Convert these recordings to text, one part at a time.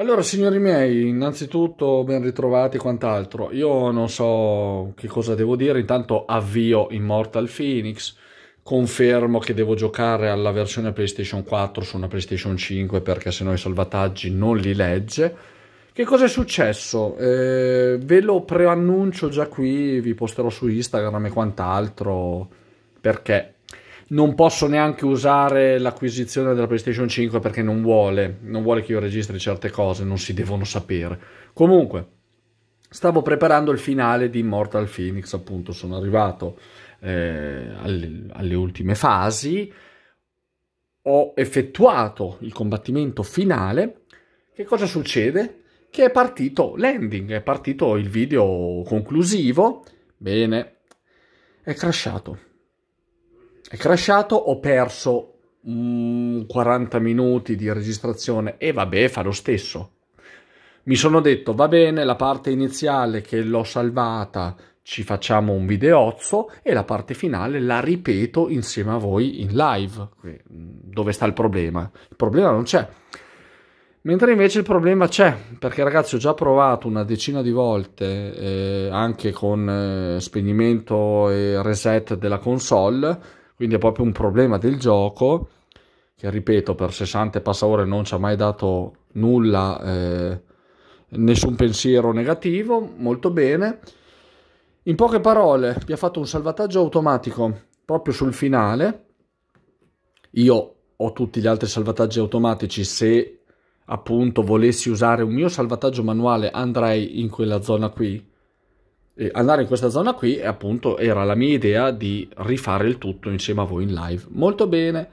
Allora, signori miei, innanzitutto ben ritrovati e quant'altro. Io non so che cosa devo dire, intanto avvio Immortal Phoenix, confermo che devo giocare alla versione PlayStation 4 su una PlayStation 5 perché sennò i salvataggi non li legge. Che cosa è successo? Eh, ve lo preannuncio già qui, vi posterò su Instagram e quant'altro perché non posso neanche usare l'acquisizione della PlayStation 5 perché non vuole, non vuole che io registri certe cose, non si devono sapere. Comunque, stavo preparando il finale di Immortal Phoenix, appunto, sono arrivato eh, alle, alle ultime fasi, ho effettuato il combattimento finale. Che cosa succede? Che è partito l'ending, è partito il video conclusivo. Bene, è crashato è crashato, ho perso mm, 40 minuti di registrazione e vabbè, fa lo stesso. Mi sono detto, va bene, la parte iniziale che l'ho salvata ci facciamo un videozzo e la parte finale la ripeto insieme a voi in live. Mm, dove sta il problema? Il problema non c'è. Mentre invece il problema c'è, perché ragazzi ho già provato una decina di volte, eh, anche con eh, spegnimento e reset della console, quindi è proprio un problema del gioco che, ripeto, per 60 passa ore non ci ha mai dato nulla, eh, nessun pensiero negativo, molto bene. In poche parole, mi ha fatto un salvataggio automatico proprio sul finale. Io ho tutti gli altri salvataggi automatici, se appunto volessi usare un mio salvataggio manuale andrei in quella zona qui eh, andare in questa zona qui e appunto era la mia idea di rifare il tutto insieme a voi in live. Molto bene,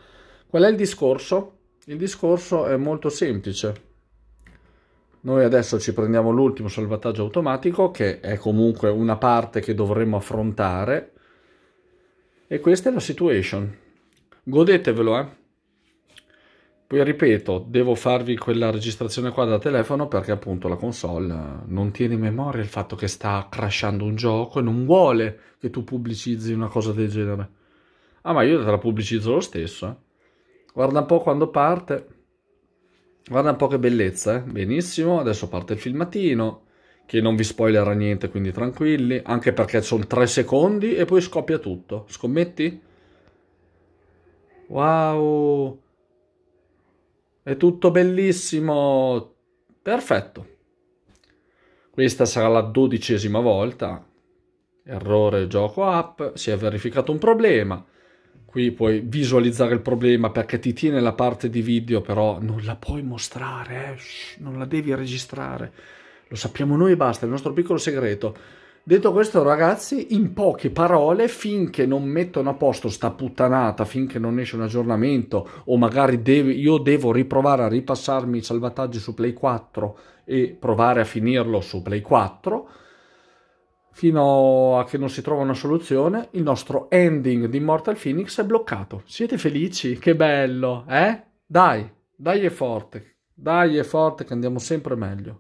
qual è il discorso? Il discorso è molto semplice. Noi adesso ci prendiamo l'ultimo salvataggio automatico che è comunque una parte che dovremmo affrontare e questa è la situation. Godetevelo, eh? Poi ripeto, devo farvi quella registrazione qua da telefono perché appunto la console eh, non tiene in memoria il fatto che sta crashando un gioco e non vuole che tu pubblicizzi una cosa del genere. Ah ma io te la pubblicizzo lo stesso. Eh. Guarda un po' quando parte. Guarda un po' che bellezza, eh. Benissimo, adesso parte il filmatino che non vi spoilerà niente, quindi tranquilli, anche perché sono tre secondi e poi scoppia tutto. Scommetti? Wow! È tutto bellissimo. Perfetto. Questa sarà la dodicesima volta. Errore gioco app, si è verificato un problema. Qui puoi visualizzare il problema perché ti tiene la parte di video, però non la puoi mostrare, eh? Shh, non la devi registrare. Lo sappiamo noi basta, è il nostro piccolo segreto. Detto questo, ragazzi, in poche parole, finché non mettono a posto sta puttanata, finché non esce un aggiornamento, o magari devo, io devo riprovare a ripassarmi i salvataggi su Play 4 e provare a finirlo su Play 4, fino a che non si trova una soluzione, il nostro ending di Immortal Phoenix è bloccato. Siete felici? Che bello, eh? Dai, dai è forte, dai è forte che andiamo sempre meglio.